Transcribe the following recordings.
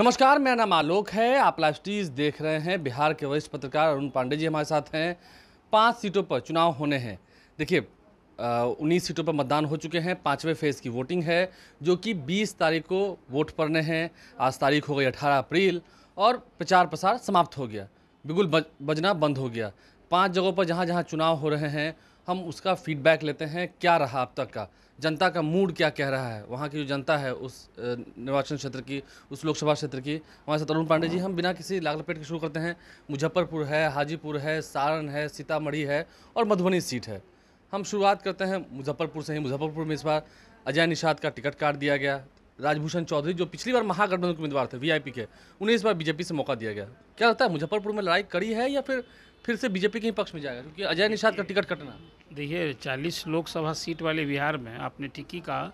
नमस्कार मेरा नाम आलोक है आप लाइव स्टीज देख रहे हैं बिहार के वरिष्ठ पत्रकार अरुण पांडे जी हमारे साथ हैं पाँच सीटों पर चुनाव होने हैं देखिए उन्नीस सीटों पर मतदान हो चुके हैं पाँचवें फेज़ की वोटिंग है जो कि 20 तारीख को वोट पड़ने हैं आज तारीख हो गई 18 अप्रैल और प्रचार प्रसार समाप्त हो गया बिल्कुल बज, बजना बंद हो गया पाँच जगहों पर जहाँ जहाँ चुनाव हो रहे हैं हम उसका फीडबैक लेते हैं क्या रहा अब तक का जनता का मूड क्या कह रहा है वहाँ की जो जनता है उस निर्वाचन क्षेत्र की उस लोकसभा क्षेत्र की वहाँ से तरुण पांडे जी हम बिना किसी लाग लपेट के शुरू करते हैं मुजफ्फरपुर है हाजीपुर है सारण है सीतामढ़ी है और मधुबनी सीट है हम शुरुआत करते हैं मुजफ्फरपुर से ही मुजफ्फरपुर में इस बार अजय निषाद का टिकट काट दिया गया राजभूषण चौधरी जो पिछली बार महागठबंधन के उम्मीदवार थे वीआईपी के उन्हें इस बार बीजेपी से मौका दिया गया क्या लगता है मुजफ्फरपुर में लड़ाई कड़ी है या फिर फिर से बीजेपी के ही पक्ष में जाएगा क्योंकि अजय निषाद का टिकट कटना देखिए चालीस लोकसभा सीट वाले बिहार में आपने ठीक ही कहा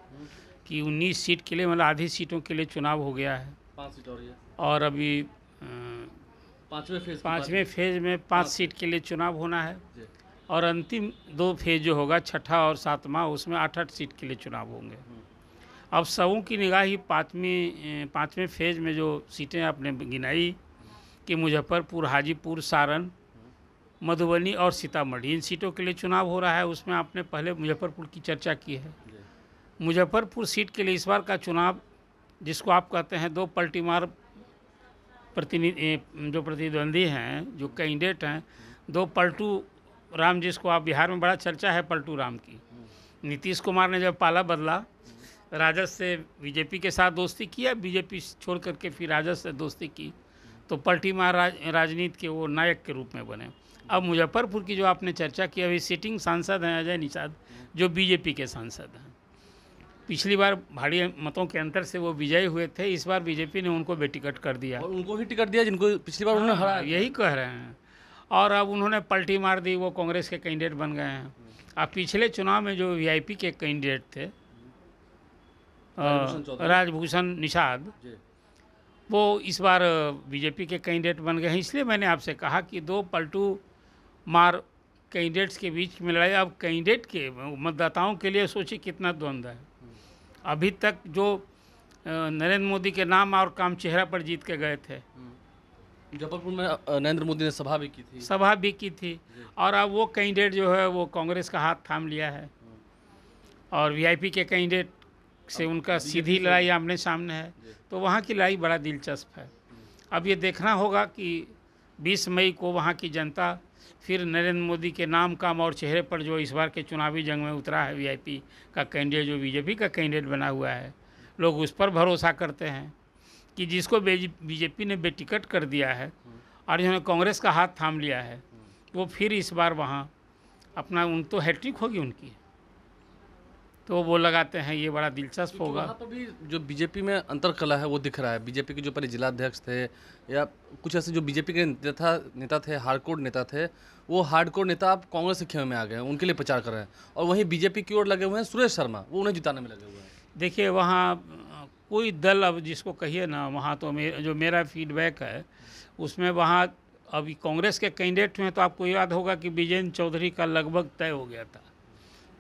कि उन्नीस सीट के लिए मतलब आधी सीटों के लिए चुनाव हो गया है पाँच सीट और और अभी पाँचवें फेज पाँचवें फेज में पाँच सीट के लिए चुनाव होना है और अंतिम दो फेज जो होगा छठा और सातवां उसमें आठ आठ सीट के लिए चुनाव होंगे हम्म। अब सबों की निगाह ही पाँचवीं पाँचवें फेज में जो सीटें आपने गिनाई कि मुजफ्फरपुर हाजीपुर सारण मधुबनी और सीतामढ़ी इन सीटों के लिए चुनाव हो रहा है उसमें आपने पहले मुजफ्फरपुर की चर्चा की है मुजफ्फरपुर सीट के लिए इस बार का चुनाव जिसको आप कहते हैं दो पलटीमार प्रतिनिधि जो प्रतिद्वंदी हैं जो कैंडिडेट हैं दो पलटू राम जिसको आप बिहार में बड़ा चर्चा है पलटू राम की नीतीश कुमार ने जब पाला बदला राजद से बीजेपी के साथ दोस्ती किया बीजेपी छोड़ करके फिर राजद से दोस्ती की तो पलटी महाराज राजनीति के वो नायक के रूप में बने अब मुजफ्फरपुर की जो आपने चर्चा की अभी सिटिंग सांसद हैं अजय निषाद जो बीजेपी के सांसद हैं पिछली बार भारी मतों के अंतर से वो विजयी हुए थे इस बार बीजेपी ने उनको बेटिकट कर दिया और उनको भी टिकट दिया जिनको पिछली बार उन्होंने हाँ, हरा यही कह रहे हैं और अब उन्होंने पलटी मार दी वो कांग्रेस के कैंडिडेट बन गए हैं अब पिछले चुनाव में जो वीआईपी के कैंडिडेट थे राजभूषण निषाद वो इस बार बीजेपी के कैंडिडेट बन गए हैं इसलिए मैंने आपसे कहा कि दो पलटू मार कैंडिडेट्स के बीच में लड़ाई अब कैंडिडेट के मतदाताओं के लिए सोचिए कितना द्वंद्व है अभी तक जो नरेंद्र मोदी के नाम और काम चेहरा पर जीत के गए थे जबलपुर में नरेंद्र मोदी ने सभा भी की थी सभा भी की थी और अब वो कैंडिडेट जो है वो कांग्रेस का हाथ थाम लिया है और वीआईपी के कैंडिडेट से उनका सीधी लड़ाई आमने सामने है तो वहाँ की लड़ाई बड़ा दिलचस्प है हम्म। अब ये देखना होगा कि 20 मई को वहाँ की जनता फिर नरेंद्र मोदी के नाम काम और चेहरे पर जो इस बार के चुनावी जंग में उतरा है वीआईपी का कैंडिडेट जो बीजेपी का कैंडिडेट बना हुआ है लोग उस पर भरोसा करते हैं कि जिसको बीजेपी ने बेटिकट कर दिया है हम्म। और जिन्होंने कांग्रेस का हाथ थाम लिया है हम्म। वो फिर इस बार वहाँ अपना उन तो हैट्रिक होगी उनकी तो वो लगाते हैं ये बड़ा दिलचस्प तो होगा तो भी जो बीजेपी में अंतर कला है वो दिख रहा है बीजेपी के जो पहले जिलाध्यक्ष थे या कुछ ऐसे जो बीजेपी के नेता नेता थे हार्डकोर नेता थे वो हार्डकोर नेता अब कांग्रेस के खेमे में आ गए हैं उनके लिए प्रचार कर रहे हैं और वहीं बीजेपी की ओर लगे हुए हैं सुरेश शर्मा वो उन्हें जिताने में लगे हुए हैं देखिए वहाँ कोई दल अब जिसको कहिए ना वहाँ तो जो मेरा फीडबैक है उसमें वहाँ अभी कांग्रेस के कैंडिडेट में तो आपको याद होगा कि विजयन चौधरी का लगभग तय हो गया था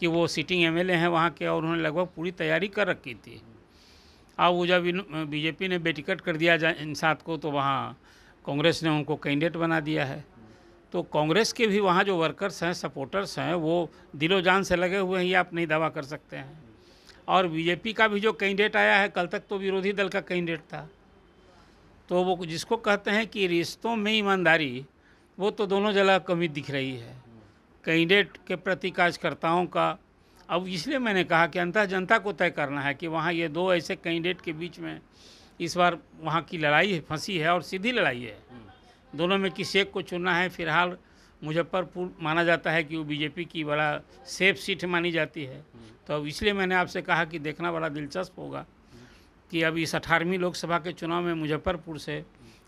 कि वो सिटिंग एमएलए हैं वहाँ के और उन्होंने लगभग पूरी तैयारी कर रखी थी अब वो जब बीजेपी ने बेटिकट कर दिया इंसाफ को तो वहाँ कांग्रेस ने उनको कैंडिडेट बना दिया है तो कांग्रेस के भी वहाँ जो वर्कर्स हैं सपोर्टर्स हैं वो दिलो जान से लगे हुए हैं ये आप नहीं दावा कर सकते हैं और बीजेपी का भी जो कैंडिडेट आया है कल तक तो विरोधी दल का कैंडिडेट था तो वो जिसको कहते हैं कि रिश्तों में ईमानदारी वो तो दोनों जगह कमी दिख रही है कैंडिडेट के प्रति कार्यकर्ताओं का अब इसलिए मैंने कहा कि अंतः जनता को तय करना है कि वहाँ ये दो ऐसे कैंडिडेट के बीच में इस बार वहाँ की लड़ाई फंसी है और सीधी लड़ाई है दोनों में किसी एक को चुनना है फिलहाल मुजफ्फरपुर माना जाता है कि वो बीजेपी की बड़ा सेफ सीट मानी जाती है तो अब इसलिए मैंने आपसे कहा कि देखना बड़ा दिलचस्प होगा कि अब इस अठारहवीं लोकसभा के चुनाव में मुजफ्फरपुर से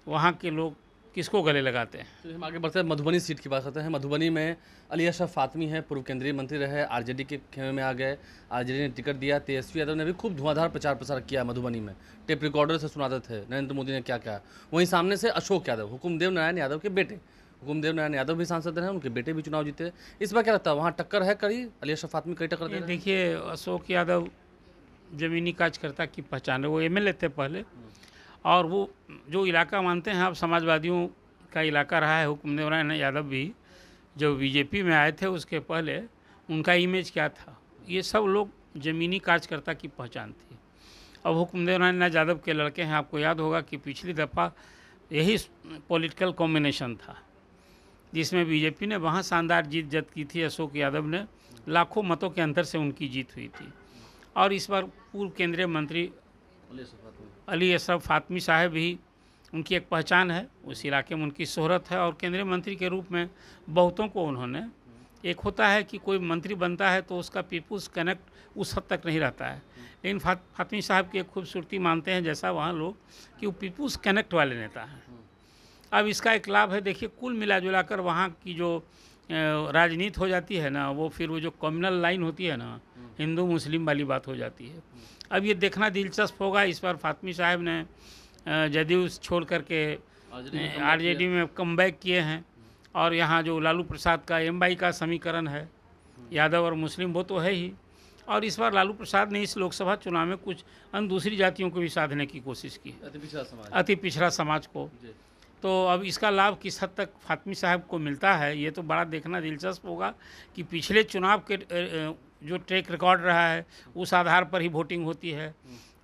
वहाँ के लोग किसको गले लगाते हैं तो हम आगे बढ़ते हैं मधुबनी सीट की बात करते हैं मधुबनी में अली अशरफ फातमी है पूर्व केंद्रीय मंत्री रहे आरजेडी के खेमे में आ गए आरजेडी ने टिकट दिया तेजस्वी यादव ने भी खूब धुआंधार प्रचार प्रसार किया मधुबनी में टेप रिकॉर्डर से सुनाते थे नरेंद्र मोदी ने क्या कहा वहीं सामने से अशोक यादव हुकुमदेव नारायण यादव के बेटे हुकुमदेव नारायण यादव भी सांसद रहे उनके बेटे भी चुनाव जीते इस बार क्या लगता है वहाँ टक्कर है करी अली अशरफ फातमी कई टक्कर देखिए अशोक यादव जमीनी कार्यकर्ता की पहचान है वो एम थे पहले और वो जो इलाका मानते हैं आप समाजवादियों का इलाका रहा है हुक्म नारायण यादव भी जब बीजेपी में आए थे उसके पहले उनका इमेज क्या था ये सब लोग ज़मीनी कार्यकर्ता की पहचान थी अब हुक्म नारायण यादव के लड़के हैं आपको याद होगा कि पिछली दफ़ा यही पॉलिटिकल कॉम्बिनेशन था जिसमें बीजेपी ने वहाँ शानदार जीत जत की थी अशोक यादव ने लाखों मतों के अंतर से उनकी जीत हुई थी और इस बार पूर्व केंद्रीय मंत्री अली अशरफ फातमी साहब भी उनकी एक पहचान है उस इलाके में उनकी शहरत है और केंद्रीय मंत्री के रूप में बहुतों को उन्होंने एक होता है कि कोई मंत्री बनता है तो उसका पीपुल्स कनेक्ट उस हद तक नहीं रहता है लेकिन फात, फातमी साहब की एक खूबसूरती मानते हैं जैसा वहाँ लोग कि वो पीपुल्स कनेक्ट वाले नेता हैं अब इसका एक लाभ है देखिए कुल मिला जुला कर वहाँ की जो राजनीति हो जाती है ना वो फिर वो जो कम्युनल लाइन होती है ना हिंदू मुस्लिम वाली बात हो जाती है अब ये देखना दिलचस्प होगा इस बार फातमी साहब ने जदयू छोड़ करके डी में कम किए हैं और यहाँ जो लालू प्रसाद का एम का समीकरण है यादव और मुस्लिम वो तो है ही और इस बार लालू प्रसाद ने इस लोकसभा चुनाव में कुछ अन्य दूसरी जातियों को भी साधने की कोशिश की अति पिछड़ा समाज अति पिछड़ा समाज को तो अब इसका लाभ किस हद तक फातमी साहब को मिलता है ये तो बड़ा देखना दिलचस्प होगा कि पिछले चुनाव के जो ट्रैक रिकॉर्ड रहा है उस आधार पर ही वोटिंग होती है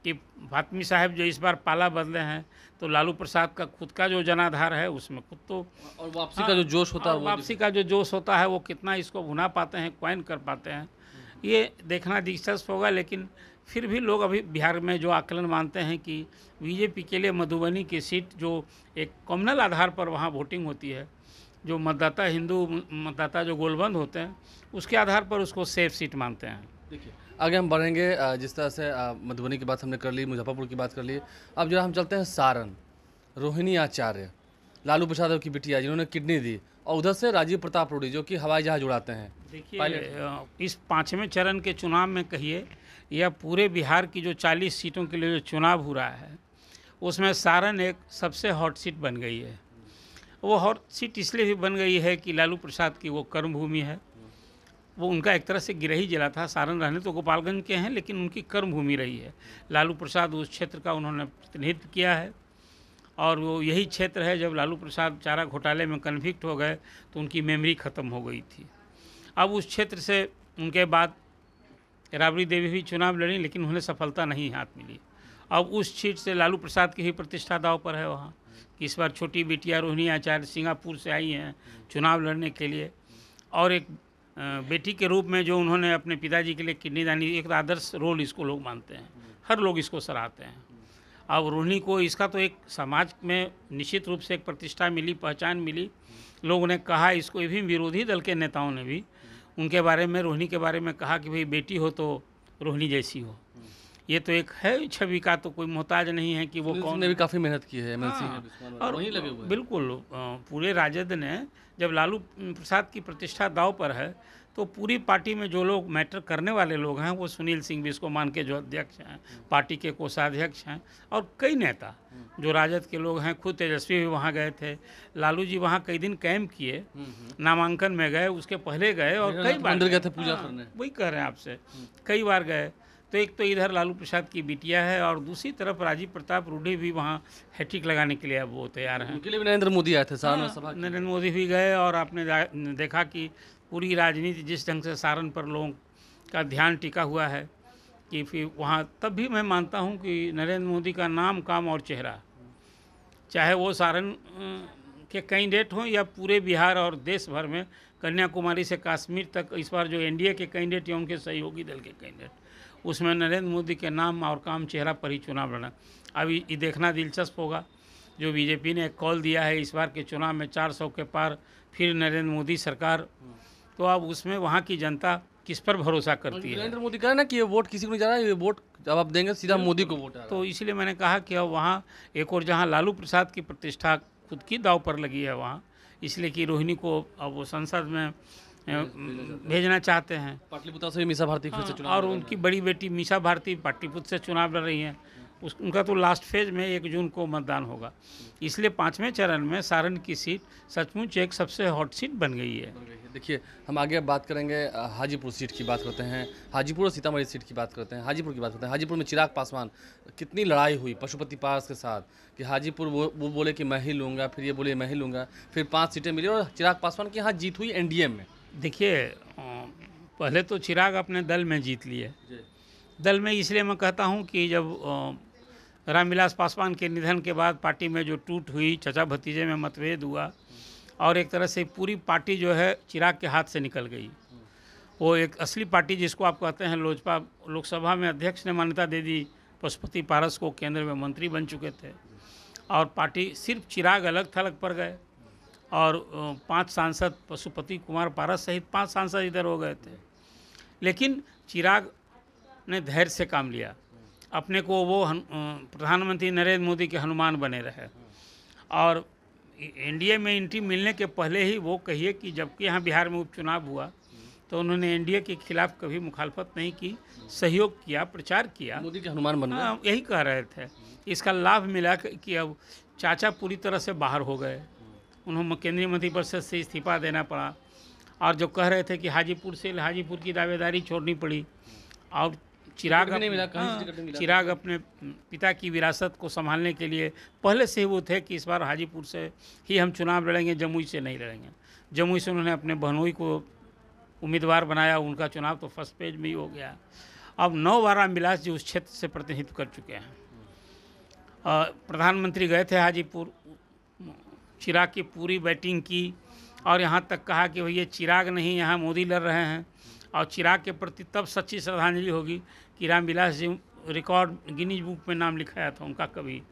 कि फातमी साहब जो इस बार पाला बदले हैं तो लालू प्रसाद का खुद का जो जनाधार है उसमें खुद तो और वापसी हाँ, का जो जोश होता है वापसी का जो जोश होता है वो कितना इसको भुना पाते हैं क्वाइन कर पाते हैं ये देखना दिलचस्प होगा लेकिन फिर भी लोग अभी बिहार में जो आकलन मानते हैं कि बीजेपी के लिए मधुबनी की सीट जो एक कम्युनल आधार पर वहाँ वोटिंग होती है जो मतदाता हिंदू मतदाता जो गोलबंद होते हैं उसके आधार पर उसको सेफ सीट मानते हैं देखिए आगे हम बढ़ेंगे जिस तरह से मधुबनी की बात हमने कर ली मुजफ्फरपुर की बात कर ली अब जो हम चलते हैं सारण रोहिणी आचार्य लालू प्रसाद की बिटिया जिन्होंने किडनी दी और उधर से राजीव प्रताप रूडी जो कि हवाई जहाज उड़ाते हैं देखिए इस पाँचवें चरण के चुनाव में कहिए या पूरे बिहार की जो 40 सीटों के लिए जो चुनाव हो रहा है उसमें सारण एक सबसे हॉट सीट बन गई है वो हॉट सीट इसलिए भी बन गई है कि लालू प्रसाद की वो कर्मभूमि है वो उनका एक तरह से गिरही जिला था सारण रहने तो गोपालगंज के हैं लेकिन उनकी कर्म भूमि रही है लालू प्रसाद उस क्षेत्र का उन्होंने प्रतिनिधित्व किया है और वो यही क्षेत्र है जब लालू प्रसाद चारा घोटाले में कन्विक्ट हो गए तो उनकी मेमोरी ख़त्म हो गई थी अब उस क्षेत्र से उनके बाद राबड़ी देवी भी चुनाव लड़ी लेकिन उन्हें सफलता नहीं हाथ मिली अब उस सीट से लालू प्रसाद की ही प्रतिष्ठा दाव पर है वहाँ कि इस बार छोटी बेटिया रोहिणी आचार्य सिंगापुर से आई हैं चुनाव लड़ने के लिए और एक बेटी के रूप में जो उन्होंने अपने पिताजी के लिए किडनी दानी एक आदर्श रोल इसको लोग मानते हैं हर लोग इसको सराहते हैं अब रोहिणी को इसका तो एक समाज में निश्चित रूप से एक प्रतिष्ठा मिली पहचान मिली लोगों ने कहा इसको भी विरोधी दल के नेताओं ने भी उनके बारे में रोहिणी के बारे में कहा कि भाई बेटी हो तो रोहिणी जैसी हो ये तो एक है छवि का तो कोई मोहताज नहीं है कि वो कौन ने भी काफ़ी मेहनत की है हाँ, और वहीं लगे हुए बिल्कुल पूरे राजद ने जब लालू प्रसाद की प्रतिष्ठा दाव पर है तो पूरी पार्टी में जो लोग मैटर करने वाले लोग हैं वो सुनील सिंह भी इसको मान के जो अध्यक्ष हैं पार्टी के कोषाध्यक्ष हैं और कई नेता जो राजद के लोग हैं खुद तेजस्वी भी वहाँ गए थे लालू जी वहाँ कई दिन कैंप किए हम्म, हम्म। नामांकन में गए उसके पहले गए और कई बार गए थे पूजा हाँ, करने वही कह रहे हैं आपसे हम्म। कई बार गए तो एक तो इधर लालू प्रसाद की बिटिया है और दूसरी तरफ राजीव प्रताप रूढ़ी भी वहाँ हैट्रिक लगाने के लिए अब वो तैयार हैं उनके लिए भी नरेंद्र मोदी आए थे हाँ, सभा नरेंद्र मोदी भी गए और आपने देखा कि पूरी राजनीति जिस ढंग से सारण पर लोगों का ध्यान टिका हुआ है कि फिर वहाँ तब भी मैं मानता हूँ कि नरेंद्र मोदी का नाम काम और चेहरा चाहे वो सारण के कैंडिडेट हों या पूरे बिहार और देश भर में कन्याकुमारी से कश्मीर तक इस बार जो एनडीए के कैंडिडेट या उनके सहयोगी दल के कैंडिडेट उसमें नरेंद्र मोदी के नाम और काम चेहरा पर ही चुनाव लड़ा अभी ये देखना दिलचस्प होगा जो बीजेपी ने एक कॉल दिया है इस बार के चुनाव में 400 के पार फिर नरेंद्र मोदी सरकार तो अब उसमें वहाँ की जनता किस पर भरोसा करती है नरेंद्र मोदी कह रहे ना कि ये वोट किसी को नहीं जा रहा है ये वोट जब आप देंगे सीधा तो मोदी को वोट तो इसलिए मैंने कहा कि अब वहाँ एक और जहाँ लालू प्रसाद की प्रतिष्ठा खुद की दाव पर लगी है वहाँ इसलिए कि रोहिणी को अब वो संसद में भेजना चाहते हैं पाटलिपुत्र से मीसा भारती फिर से हाँ, चुनाव और उनकी बड़ी बेटी मीसा भारती पाटलिपुत्र से चुनाव लड़ रही हैं उस उनका तो लास्ट फेज में एक जून को मतदान होगा इसलिए पाँचवें चरण में सारण की सीट सचमुच एक सबसे हॉट सीट बन गई है देखिए हम आगे बात करेंगे हाजीपुर सीट की बात करते हैं हाजीपुर और सीतामढ़ी सीट की बात करते हैं हाजीपुर की बात करते हैं हाजीपुर में चिराग पासवान कितनी लड़ाई हुई पशुपति पास के साथ कि हाजीपुर वो वो बोले कि मैं ही लूँगा फिर ये बोले मैं ही लूँगा फिर पाँच सीटें मिली और चिराग पासवान की यहाँ जीत हुई एन में देखिए पहले तो चिराग अपने दल में जीत लिए दल में इसलिए मैं कहता हूँ कि जब रामविलास पासवान के निधन के बाद पार्टी में जो टूट हुई चचा भतीजे में मतभेद हुआ और एक तरह से पूरी पार्टी जो है चिराग के हाथ से निकल गई वो एक असली पार्टी जिसको आप कहते हैं लोजपा लोकसभा में अध्यक्ष ने मान्यता दे दी पशुपति पारस को केंद्र में मंत्री बन चुके थे और पार्टी सिर्फ चिराग अलग थलग पर गए और पांच सांसद पशुपति कुमार पारस सहित पांच सांसद इधर हो गए थे लेकिन चिराग ने धैर्य से काम लिया अपने को वो प्रधानमंत्री नरेंद्र मोदी के हनुमान बने रहे और एनडीए में एंट्री मिलने के पहले ही वो कहिए कि जबकि यहाँ बिहार में उपचुनाव हुआ तो उन्होंने एनडीए के खिलाफ कभी मुखालफत नहीं की सहयोग किया प्रचार किया मोदी के हनुमान बन हाँ, यही कह रहे थे इसका लाभ मिला कि अब चाचा पूरी तरह से बाहर हो गए उन्होंने केंद्रीय परिषद से इस्तीफा देना पड़ा और जो कह रहे थे कि हाजीपुर से हाजीपुर की दावेदारी छोड़नी पड़ी और चिराग अपने, मिला, हाँ, चिराग अपने पिता की विरासत को संभालने के लिए पहले से ही वो थे कि इस बार हाजीपुर से ही हम चुनाव लड़ेंगे जमुई से नहीं लड़ेंगे जमुई से उन्होंने अपने बहनोई को उम्मीदवार बनाया उनका चुनाव तो फर्स्ट पेज में ही हो गया अब नौ बारह मिलास जी उस क्षेत्र से प्रतिनिधित्व कर चुके हैं प्रधानमंत्री गए थे हाजीपुर चिराग की पूरी बैटिंग की और यहाँ तक कहा कि भैया चिराग नहीं यहाँ मोदी लड़ रहे हैं और चिराग के प्रति तब सच्ची श्रद्धांजलि होगी कि Ramvilas ji record Guinness book में नाम लिखाया था उनका कभी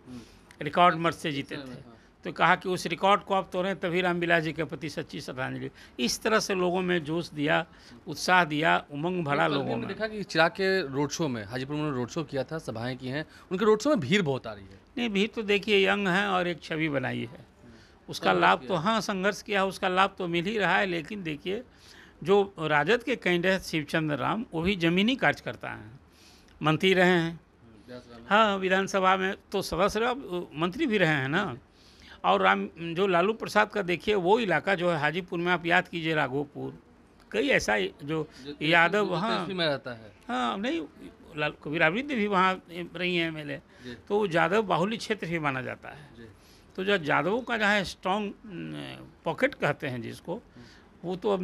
रिकॉर्ड मर्द से जीते थे तो कहा कि उस रिकॉर्ड को आप तोड़ें तभी रामविलास जी के प्रति सच्ची श्रद्धांजलि इस तरह से लोगों में जोश दिया उत्साह दिया उमंग भरा लोगों ने देखा कि चिराग के रोड शो में हाजीपुर में रोड शो किया था सभाएं की हैं उनके रोड शो में भीड़ बहुत आ रही है नहीं भीड़ तो देखिए यंग हैं और एक छवि बनाई है उसका लाभ तो हाँ संघर्ष किया उसका लाभ तो मिल ही रहा है लेकिन देखिए जो राजद के कैंडिडेट शिवचंद्र राम वो भी जमीनी कार्यकर्ता हैं मंत्री रहे हैं हाँ विधानसभा में तो सदस्य मंत्री भी रहे हैं ना और राम जो लालू प्रसाद का देखिए वो इलाका जो है हाजीपुर में आप याद कीजिए राघोपुर कई ऐसा जो, जो यादव हाँ में रहता है हाँ नहीं लाल कबीर भी वहाँ रही हैं एम तो यादव बाहुल्य क्षेत्र ही माना जाता है तो जो यादवों का जहाँ स्ट्रॉन्ग पॉकेट कहते हैं जिसको वो तो अब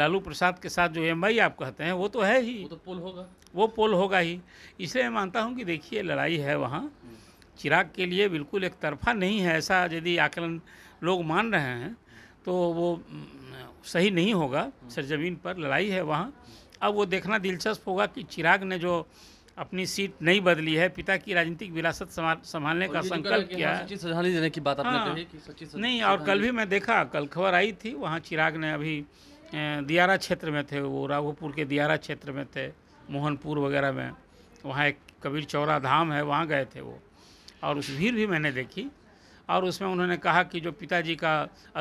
लालू प्रसाद के साथ जो एम आप कहते हैं वो तो है ही वो तो पोल होगा वो पोल होगा ही इसलिए मैं मानता हूँ कि देखिए लड़ाई है वहाँ चिराग के लिए बिल्कुल एक तरफा नहीं है ऐसा यदि आकलन लोग मान रहे हैं तो वो सही नहीं होगा सरजमीन पर लड़ाई है वहाँ अब वो देखना दिलचस्प होगा कि चिराग ने जो अपनी सीट नहीं बदली है पिता की राजनीतिक विरासत संभालने का संकल्प किया है देने की बात आपने हाँ, कही कि नहीं और कल भी मैं देखा कल खबर आई थी वहाँ चिराग ने अभी दियारा क्षेत्र में थे वो राघोपुर के दियारा क्षेत्र में थे मोहनपुर वगैरह में वहाँ एक कबीर चौरा धाम है वहाँ गए थे वो और उस भीड़ भी मैंने देखी और उसमें उन्होंने कहा कि जो पिताजी का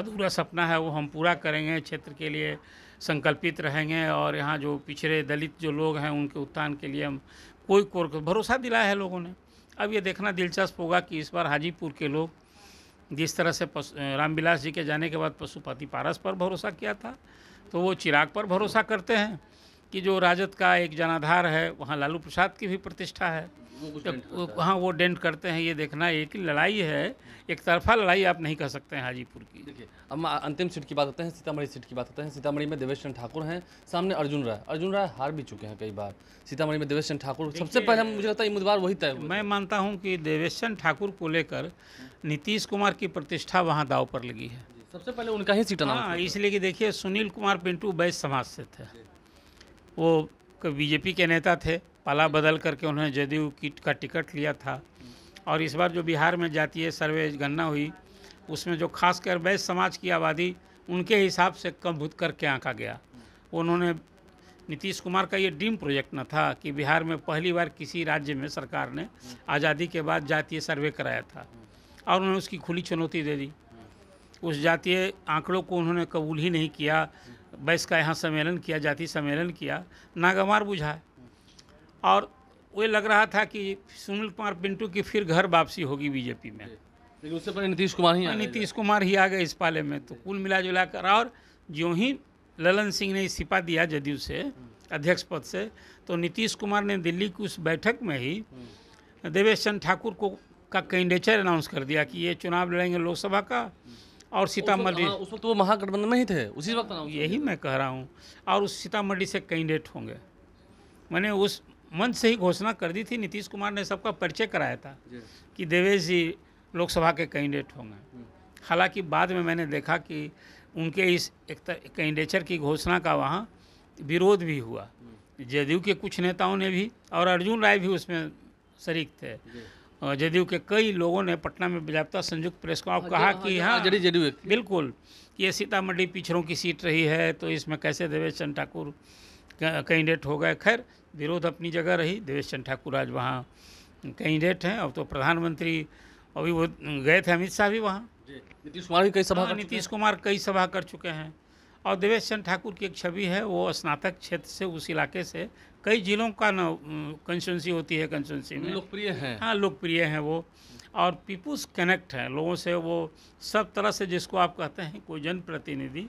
अधूरा सपना है वो हम पूरा करेंगे क्षेत्र के लिए संकल्पित रहेंगे और यहाँ जो पिछड़े दलित जो लोग हैं उनके उत्थान के लिए हम कोई कोर भरोसा दिलाया है लोगों ने अब ये देखना दिलचस्प होगा कि इस बार हाजीपुर के लोग जिस तरह से रामविलास जी के जाने के बाद पशुपति पारस पर भरोसा किया था तो वो चिराग पर भरोसा करते हैं कि जो राजद का एक जनाधार है वहाँ लालू प्रसाद की भी प्रतिष्ठा है वहाँ वो डेंट हाँ, करते हैं ये देखना एक लड़ाई है एक तरफा लड़ाई आप नहीं कह सकते हैं हाजीपुर की देखिए अब अंतिम सीट की बात करते हैं सीतामढ़ी सीट की बात करते हैं सीतामढ़ी में देवेश चंद ठाकुर हैं सामने अर्जुन राय अर्जुन राय हार भी चुके हैं कई बार सीतामढ़ी में देवेश चंद ठाकुर सबसे पहले मुझे लगता है उम्मीदवार वही तय मैं मानता हूँ कि देवेश चंद ठाकुर को लेकर नीतीश कुमार की प्रतिष्ठा वहाँ दाव पर लगी है सबसे पहले उनका ही सीट हाँ इसलिए कि देखिए सुनील कुमार पिंटू बैस समाज से थे वो बीजेपी के नेता थे पाला बदल करके उन्होंने जदयू की का टिकट लिया था और इस बार जो बिहार में जातीय सर्वे गणना हुई उसमें जो खासकर वैश्य समाज की आबादी उनके हिसाब से कम भुत करके आंका गया उन्होंने नीतीश कुमार का ये ड्रीम प्रोजेक्ट न था कि बिहार में पहली बार किसी राज्य में सरकार ने आज़ादी के बाद जातीय सर्वे कराया था और उन्होंने उसकी खुली चुनौती दे दी उस जातीय आंकड़ों को उन्होंने कबूल ही नहीं किया बैस का यहाँ सम्मेलन किया जाति सम्मेलन किया नागवार बुझा और वो लग रहा था कि सुनील कुमार पिंटू की फिर घर वापसी होगी बीजेपी में लेकिन उससे पहले नीतीश कुमार ही हाँ, नीतीश कुमार ही आ गए इस पाले में तो कुल मिला जुला कर और जो ही ललन सिंह ने इस्तीफा दिया जदयू से अध्यक्ष पद से तो नीतीश कुमार ने दिल्ली की उस बैठक में ही हम्म। देवेश चंद ठाकुर को का कैंडिडेचर अनाउंस कर दिया कि ये चुनाव लड़ेंगे लोकसभा का और सीतामढ़ी हाँ, उस वक्त वो महागठबंधन में ही थे उसी वक्त यही मैं कह रहा हूँ और उस सीतामढ़ी से कैंडिडेट होंगे मैंने उस मंच से ही घोषणा कर दी थी नीतीश कुमार ने सबका परिचय कराया था कि देवेश जी लोकसभा के कैंडिडेट होंगे हालांकि बाद में मैंने देखा कि उनके इस कैंडिडेचर की घोषणा का वहाँ विरोध भी हुआ जदयू के कुछ नेताओं ने भी और अर्जुन राय भी उसमें शरीक थे जदयू के कई लोगों ने पटना में बिजाबता संयुक्त प्रेस को आप हाँ, कहा हाँ, कि हाँ, हाँ जदयू बिल्कुल ये सीतामढ़ी पिछड़ों की सीट रही है तो इसमें कैसे देवेश चंद ठाकुर कैंडिडेट हो गए खैर विरोध अपनी जगह रही देवेश चंद ठाकुर आज वहाँ कैंडिडेट हैं अब तो प्रधानमंत्री अभी वो गए थे अमित शाह भी वहाँ नीतीश कुमार भी कई सभा नीतीश कुमार कई सभा कर चुके हैं और देवेश चंद ठाकुर की एक छवि है वो स्नातक क्षेत्र से उस इलाके से कई जिलों का ना कंस्टिट्यूंसी होती है कंस्टिट्यूंसी में लोकप्रिय है हाँ लोकप्रिय हैं वो और पीपुल्स कनेक्ट है लोगों से वो सब तरह से जिसको आप कहते हैं कोई जनप्रतिनिधि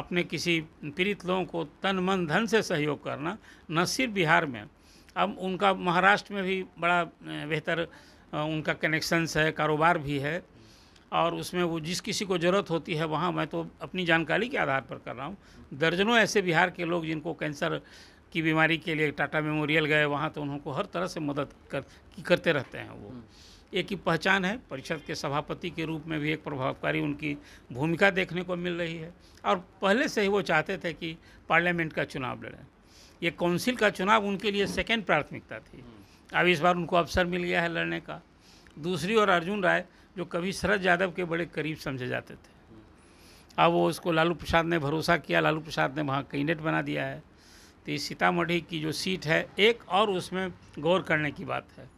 अपने किसी पीड़ित लोगों को तन मन धन से सहयोग करना न सिर्फ बिहार में अब उनका महाराष्ट्र में भी बड़ा बेहतर उनका कनेक्शंस है कारोबार भी है और उसमें वो जिस किसी को ज़रूरत होती है वहाँ मैं तो अपनी जानकारी के आधार पर कर रहा हूँ दर्जनों ऐसे बिहार के लोग जिनको कैंसर की बीमारी के लिए टाटा मेमोरियल गए वहाँ तो उनको हर तरह से मदद कर करते रहते हैं वो हम्म। एक ही पहचान है परिषद के सभापति के रूप में भी एक प्रभावकारी उनकी भूमिका देखने को मिल रही है और पहले से ही वो चाहते थे कि पार्लियामेंट का चुनाव लड़ें ये काउंसिल का चुनाव उनके लिए सेकेंड प्राथमिकता थी हम्म। अब इस बार उनको अवसर मिल गया है लड़ने का दूसरी ओर अर्जुन राय जो कभी शरद यादव के बड़े करीब समझे जाते थे अब वो उसको लालू प्रसाद ने भरोसा किया लालू प्रसाद ने वहाँ कैंडिडेट बना दिया है तो इस सीतामढ़ी की जो सीट है एक और उसमें गौर करने की बात है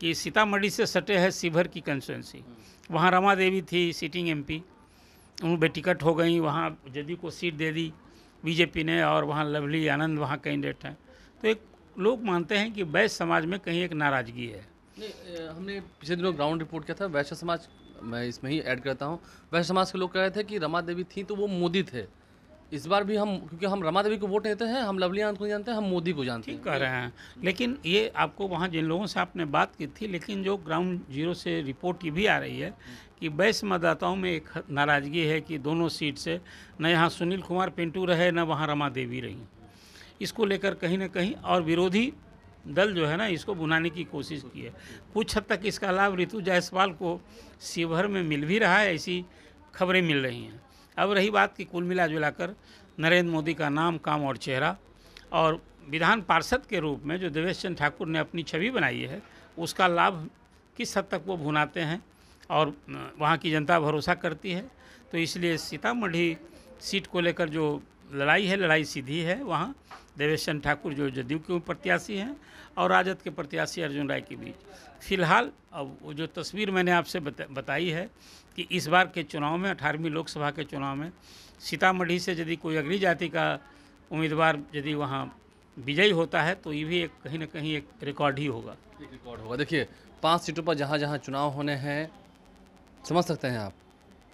कि सीतामढ़ी से सटे है शिवहर की कंस्टिटेंसी वहाँ रमा देवी थी सिटिंग एमपी उन पर टिकट हो गई वहाँ जदयू को सीट दे दी बीजेपी ने और वहाँ लवली आनंद वहाँ कैंडिडेट हैं तो एक लोग मानते हैं कि वैश्य समाज में कहीं एक नाराज़गी है हमने पिछले दिनों ग्राउंड रिपोर्ट किया था वैश्य समाज मैं इसमें ही ऐड करता हूँ वैश्य समाज के लोग कह रहे थे कि रमा देवी थी तो वो मोदी थे इस बार भी हम क्योंकि हम रमा देवी को वोट देते हैं हम लवली आनंद को जानते हैं हम मोदी को जानते हैं कह रहे हैं लेकिन ये आपको वहाँ जिन लोगों से आपने बात की थी लेकिन जो ग्राउंड जीरो से रिपोर्ट ये भी आ रही है कि वैश्य मतदाताओं में एक नाराज़गी है कि दोनों सीट से न यहाँ सुनील कुमार पिंटू रहे न वहाँ रमा देवी रही इसको लेकर कहीं ना कहीं और विरोधी दल जो है ना इसको भुनाने की कोशिश की है कुछ हद तक इसका लाभ ऋतु जायसवाल को शिवहर में मिल भी रहा है ऐसी खबरें मिल रही हैं अब रही बात कि कुल मिला जुलाकर नरेंद्र मोदी का नाम काम और चेहरा और विधान पार्षद के रूप में जो देवेश चंद ठाकुर ने अपनी छवि बनाई है उसका लाभ किस हद तक वो भुनाते हैं और वहाँ की जनता भरोसा करती है तो इसलिए सीतामढ़ी सीट को लेकर जो लड़ाई है लड़ाई सीधी है वहाँ देवेश चंद ठाकुर जो जदयू के प्रत्याशी हैं और राजद के प्रत्याशी अर्जुन राय के बीच फिलहाल अब वो जो तस्वीर मैंने आपसे बता, बताई है कि इस बार के चुनाव में अठारहवीं लोकसभा के चुनाव में सीतामढ़ी से यदि कोई अग्नि जाति का उम्मीदवार यदि वहाँ विजयी होता है तो ये भी एक कहीं ना कहीं एक रिकॉर्ड ही होगा एक रिकॉर्ड होगा देखिए पाँच सीटों पर जहाँ जहाँ चुनाव होने हैं समझ सकते हैं आप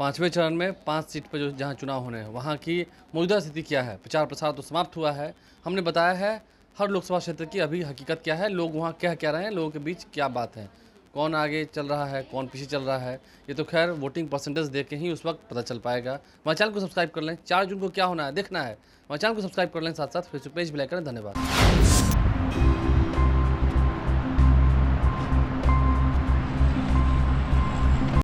पाँचवें चरण में पाँच सीट पर जो जहाँ चुनाव होने हैं वहाँ की मौजूदा स्थिति क्या है प्रचार प्रसार तो समाप्त हुआ है हमने बताया है हर लोकसभा क्षेत्र की अभी हकीकत क्या है लोग वहाँ क्या कह रहे हैं लोगों के बीच क्या बात है कौन आगे चल रहा है कौन पीछे चल रहा है ये तो खैर वोटिंग परसेंटेज देख के ही उस वक्त पता चल पाएगा वहाँ चैनल को सब्सक्राइब कर लें चार जून को क्या होना है देखना है वहाँ चैनल को सब्सक्राइब कर लें साथ साथ फेसबुक पेज भी लाइक करें धन्यवाद